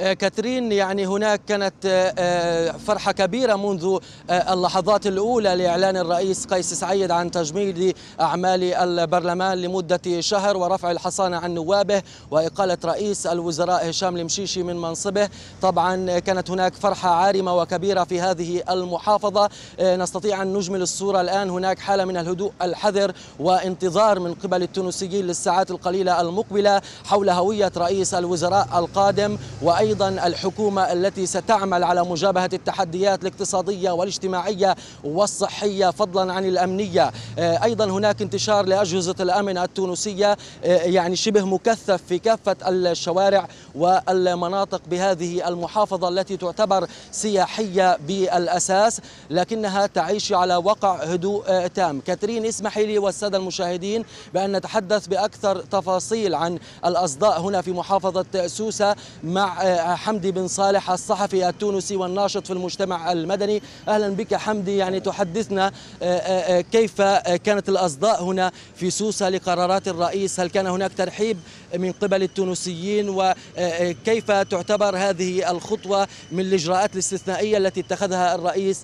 آه، كاترين يعني هناك كانت آه، آه، فرحة كبيرة منذ اللحظات الأولى لإعلان الرئيس قيس سعيد عن تجميد أعمال البرلمان لمدة شهر ورفع الحصانة عن نوابه وإقالة رئيس الوزراء هشام المشيشي من منصبه طبعا كانت هناك فرحة عارمة وكبيرة في هذه المحافظة نستطيع أن نجمل الصورة الآن هناك حالة من الهدوء الحذر وانتظار من قبل التونسيين للساعات القليلة المقبلة حول هوية رئيس الوزراء القادم وأي أيضا الحكومة التي ستعمل على مجابهة التحديات الاقتصادية والاجتماعية والصحية فضلا عن الأمنية آه، أيضا هناك انتشار لأجهزة الأمن التونسية آه، يعني شبه مكثف في كافة الشوارع والمناطق بهذه المحافظة التي تعتبر سياحية بالأساس لكنها تعيش على وقع هدوء آه، تام كاترين اسمحي لي والسادة المشاهدين بأن نتحدث بأكثر تفاصيل عن الأصداء هنا في محافظة سوسة مع حمدي بن صالح الصحفي التونسي والناشط في المجتمع المدني أهلا بك حمدي يعني تحدثنا آه، آه، آه، كيف كانت الأصداء هنا في سوسة لقرارات الرئيس هل كان هناك ترحيب من قبل التونسيين وكيف تعتبر هذه الخطوة من الإجراءات الاستثنائية التي اتخذها الرئيس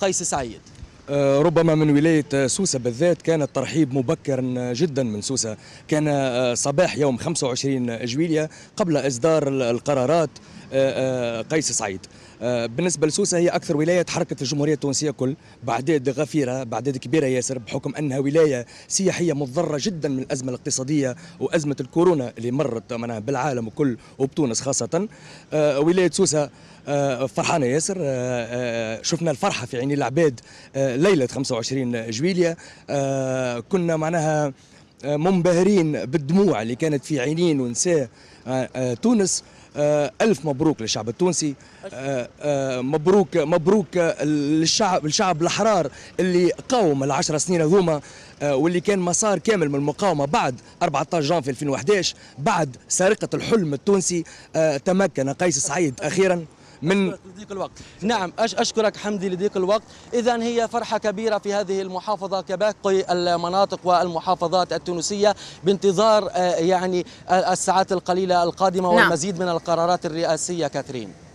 قيس سعيد آه، ربما من ولاية آه، سوسة بالذات كان الترحيب مبكرا آه، جدا من سوسة كان صباح يوم 25 جويلية قبل إصدار القرارات آه، آه، قيس سعيد آه، بالنسبه لسوسه هي اكثر ولايه تحركت الجمهوريه التونسيه كل باعداد غفيره باعداد كبيره ياسر بحكم انها ولايه سياحيه مضره جدا من الازمه الاقتصاديه وازمه الكورونا اللي مرت معناها بالعالم وكل وبتونس خاصه ولايه سوسه فرحانه ياسر شفنا الفرحه في عين العباد ليله 25 جويليا كنا معناها منبهرين بالدموع اللي كانت في عينين ونساء تونس آه، ألف مبروك للشعب التونسي آه، آه، مبروك مبروك للشعب الشعب الأحرار اللي قاوم العشر سنين هذوما واللي كان مسار كامل من المقاومة بعد 14 جانفي 2011 بعد سرقة الحلم التونسي تمكن قيس سعيد أخيراً من لديك الوقت نعم أشكرك حمدي لضيق الوقت إذا هي فرحة كبيرة في هذه المحافظة كباقي المناطق والمحافظات التونسية بانتظار آه، يعني الساعات القليلة القادمة نعم. والمزيد من القرارات الرئاسية كاترين